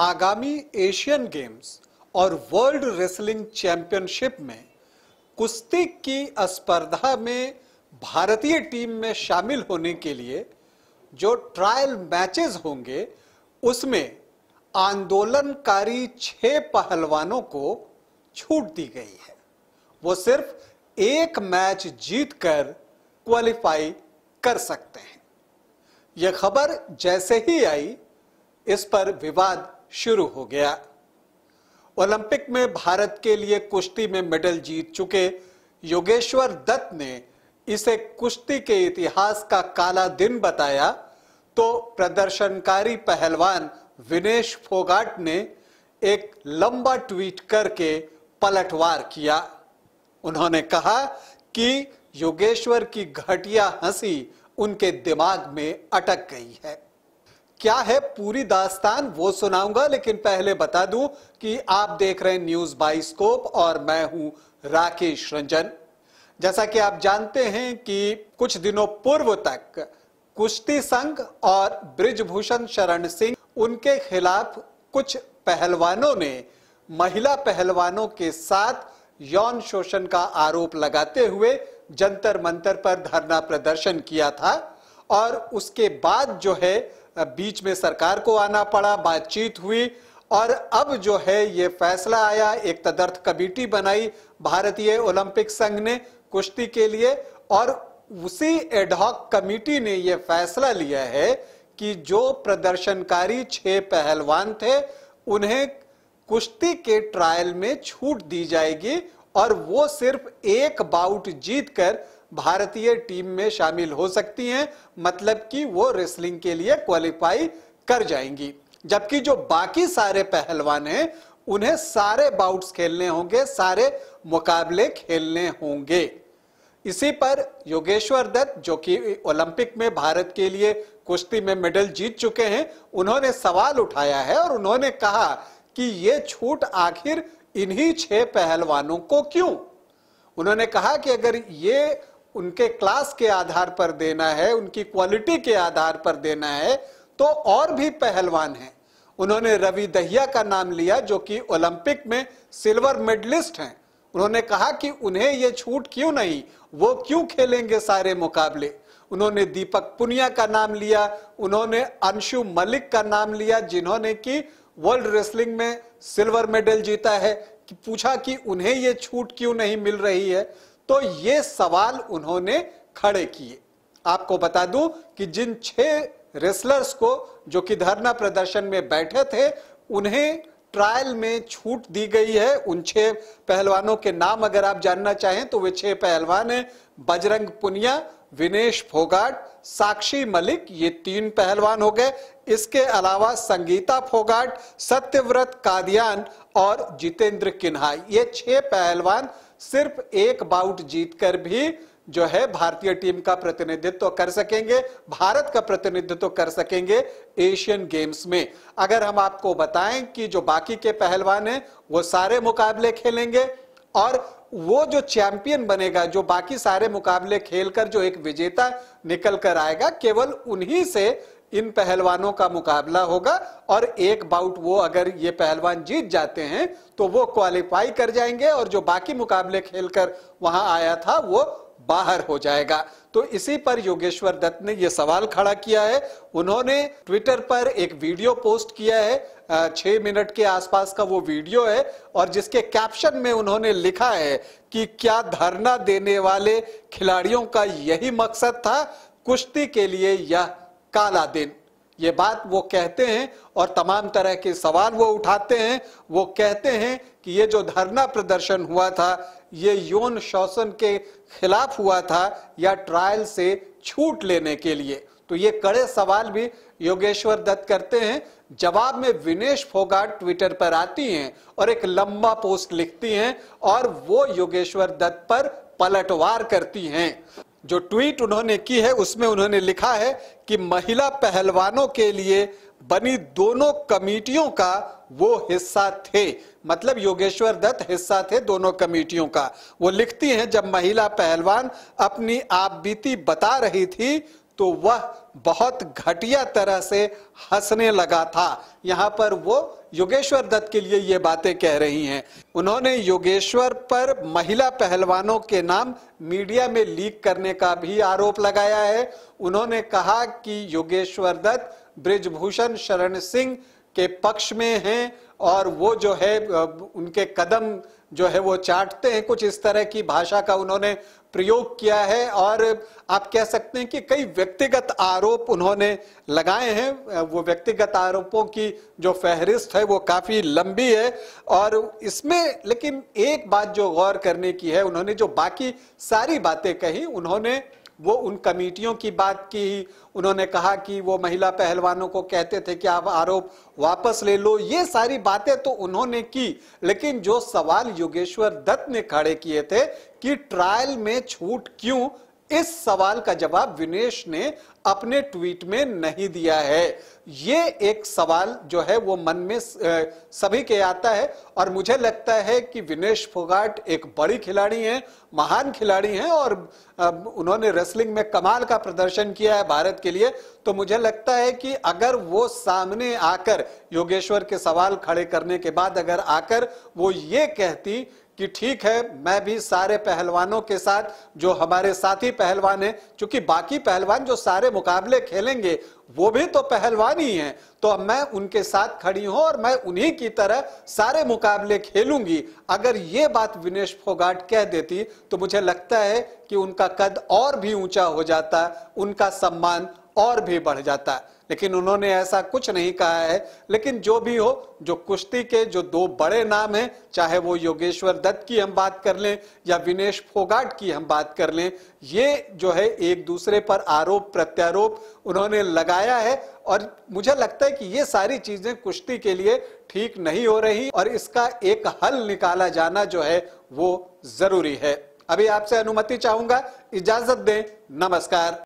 आगामी Asian Games और world wrestling championship में कुश्ती की स्पर्धा में भारतीय टीम में शामिल होने के लिए जो ट्रायल मैचेस होंगे उसमें आंदोलनकारी छह पहलवानों को छूट दी गई है वो सिर्फ एक मैच जीतकर क्वालिफाई कर सकते हैं यह खबर जैसे ही आई इस पर विवाद शुरू हो गया ओलंपिक में भारत के लिए कुश्ती में मेडल जीत चुके योगेश्वर दत्त ने इसे कुश्ती के इतिहास का काला दिन बताया तो प्रदर्शनकारी पहलवान विनेश फोगाट ने एक लंबा ट्वीट करके पलटवार किया उन्होंने कहा कि योगेश्वर की घटिया हंसी उनके दिमाग में अटक गई है क्या है पूरी दास्तान वो सुनाऊंगा लेकिन पहले बता दूं कि आप देख रहे हैं न्यूज बाइस्कोप और मैं हूं राकेश रंजन जैसा कि आप जानते हैं कि कुछ दिनों पूर्व तक कुश्ती संघ और ब्रिजभूषण शरण सिंह उनके खिलाफ कुछ पहलवानों ने महिला पहलवानों के साथ यौन शोषण का आरोप लगाते हुए जंतर मंतर पर धरना प्रदर्शन किया था और उसके बाद जो है बीच में सरकार को आना पड़ा बातचीत हुई और अब जो है ये फैसला आया एक तदर्थ कमेटी बनाई भारतीय ओलंपिक संघ ने कुश्ती के लिए और उसी एडहॉक कमेटी ने यह फैसला लिया है कि जो प्रदर्शनकारी छह पहलवान थे उन्हें कुश्ती के ट्रायल में छूट दी जाएगी और वो सिर्फ एक बाउट जीतकर भारतीय टीम में शामिल हो सकती हैं मतलब कि वो रेसलिंग के लिए क्वालिफाई कर जाएंगी जबकि जो बाकी सारे पहलवान हैं उन्हें सारे बाउट्स खेलने होंगे सारे मुकाबले खेलने होंगे इसी पर योगेश्वर दत्त जो कि ओलंपिक में भारत के लिए कुश्ती में मेडल जीत चुके हैं उन्होंने सवाल उठाया है और उन्होंने कहा कि ये छूट आखिर इन्हीं छह पहलवानों को क्यों उन्होंने कहा कि अगर ये उनके क्लास के आधार पर देना है उनकी क्वालिटी के आधार पर देना है तो और भी पहलवान हैं उन्होंने रवि दहिया का नाम लिया जो कि ओलंपिक में सिल्वर मेडलिस्ट हैं उन्होंने कहा कि उन्हें ये छूट क्यों नहीं वो क्यों खेलेंगे सारे मुकाबले उन्होंने दीपक पुनिया का नाम लिया उन्होंने अंशु मलिक का नाम लिया जिन्होंने की वर्ल्ड रेसलिंग में सिल्वर मेडल जीता है कि पूछा कि उन्हें ये छूट क्यों नहीं मिल रही है तो ये सवाल उन्होंने खड़े किए आपको बता दूं कि जिन छह रेसलर्स को जो कि धरना प्रदर्शन में बैठे थे उन्हें ट्रायल में छूट दी गई है उन छह पहलवानों के नाम अगर आप जानना चाहें तो वे छह पहलवान हैं बजरंग पुनिया विनेश फोगाट साक्षी मलिक ये तीन पहलवान हो गए इसके अलावा संगीता फोगाट सत्यव्रत कादियान और जितेंद्र किन्हा ये छह पहलवान सिर्फ एक बाउट जीतकर भी जो है भारतीय टीम का प्रतिनिधित्व तो कर सकेंगे भारत का प्रतिनिधित्व तो कर सकेंगे एशियन गेम्स में अगर हम आपको बताएं कि जो बाकी के पहलवान हैं वो सारे मुकाबले खेलेंगे और वो जो चैंपियन बनेगा जो बाकी सारे मुकाबले खेलकर जो एक विजेता निकल कर आएगा केवल उन्हीं से इन पहलवानों का मुकाबला होगा और एक बाउट वो अगर ये पहलवान जीत जाते हैं तो वो क्वालिफाई कर जाएंगे और जो बाकी मुकाबले खेलकर वहां आया था वो बाहर हो जाएगा तो इसी पर योगेश्वर दत्त ने यह सवाल खड़ा किया है उन्होंने ट्विटर पर एक वीडियो पोस्ट किया है छह मिनट के आसपास का वो वीडियो है और जिसके कैप्शन में उन्होंने लिखा है कि क्या धरना देने वाले खिलाड़ियों का यही मकसद था कुश्ती के लिए यह काला दिन ये बात वो कहते हैं और तमाम तरह के सवाल वो उठाते हैं वो कहते हैं कि ये जो धरना प्रदर्शन हुआ था ये यौन शोषण के खिलाफ हुआ था या ट्रायल से छूट लेने के लिए तो ये कड़े सवाल भी योगेश्वर दत्त करते हैं जवाब में विनेश फोगाट ट्विटर पर आती हैं और एक लंबा पोस्ट लिखती हैं और वो योगेश्वर दत्त पर पलटवार करती हैं जो ट्वीट उन्होंने की है उसमें उन्होंने लिखा है कि महिला पहलवानों के लिए बनी दोनों कमेटियों का वो हिस्सा थे मतलब योगेश्वर दत्त हिस्सा थे दोनों कमेटियों का वो लिखती हैं जब महिला पहलवान अपनी आप बीती बता रही थी तो वह बहुत घटिया तरह से हंसने लगा था यहां पर वो योगेश्वर दत्त के लिए ये बातें कह रही हैं उन्होंने योगेश्वर पर महिला पहलवानों के नाम मीडिया में लीक करने का भी आरोप लगाया है उन्होंने कहा कि योगेश्वर दत्त ब्रिजभूषण शरण सिंह के पक्ष में हैं और वो जो है उनके कदम जो है वो चाटते हैं कुछ इस तरह की भाषा का उन्होंने प्रयोग किया है और आप कह सकते हैं कि कई व्यक्तिगत आरोप उन्होंने लगाए हैं वो व्यक्तिगत आरोपों की जो फहरिस्त है वो काफ़ी लंबी है और इसमें लेकिन एक बात जो गौर करने की है उन्होंने जो बाकी सारी बातें कही उन्होंने वो उन कमेटियों की बात की उन्होंने कहा कि वो महिला पहलवानों को कहते थे कि आप आरोप वापस ले लो ये सारी बातें तो उन्होंने की लेकिन जो सवाल योगेश्वर दत्त ने खड़े किए थे कि ट्रायल में छूट क्यों इस सवाल का जवाब विनेश ने अपने ट्वीट में नहीं दिया है ये एक सवाल जो है वो मन में सभी के आता है और मुझे लगता है कि विनेश फोगाट एक बड़ी खिलाड़ी हैं महान खिलाड़ी हैं और उन्होंने रेसलिंग में कमाल का प्रदर्शन किया है भारत के लिए तो मुझे लगता है कि अगर वो सामने आकर योगेश्वर के सवाल खड़े करने के बाद अगर आकर वो ये कहती कि ठीक है मैं भी सारे पहलवानों के साथ जो हमारे साथी पहलवान हैं क्योंकि बाकी पहलवान जो सारे मुकाबले खेलेंगे वो भी तो पहलवान ही हैं तो मैं उनके साथ खड़ी हूं और मैं उन्हीं की तरह सारे मुकाबले खेलूंगी अगर ये बात विनेश फोगाट कह देती तो मुझे लगता है कि उनका कद और भी ऊंचा हो जाता उनका सम्मान और भी बढ़ जाता लेकिन उन्होंने ऐसा कुछ नहीं कहा है लेकिन जो भी हो जो कुश्ती के जो दो बड़े नाम हैं चाहे वो योगेश्वर दत्त की हम बात कर लें या विनेश फोगाट की हम बात कर लें ये जो है एक दूसरे पर आरोप प्रत्यारोप उन्होंने लगाया है और मुझे लगता है कि ये सारी चीजें कुश्ती के लिए ठीक नहीं हो रही और इसका एक हल निकाला जाना जो है वो जरूरी है अभी आपसे अनुमति चाहूंगा इजाजत दें नमस्कार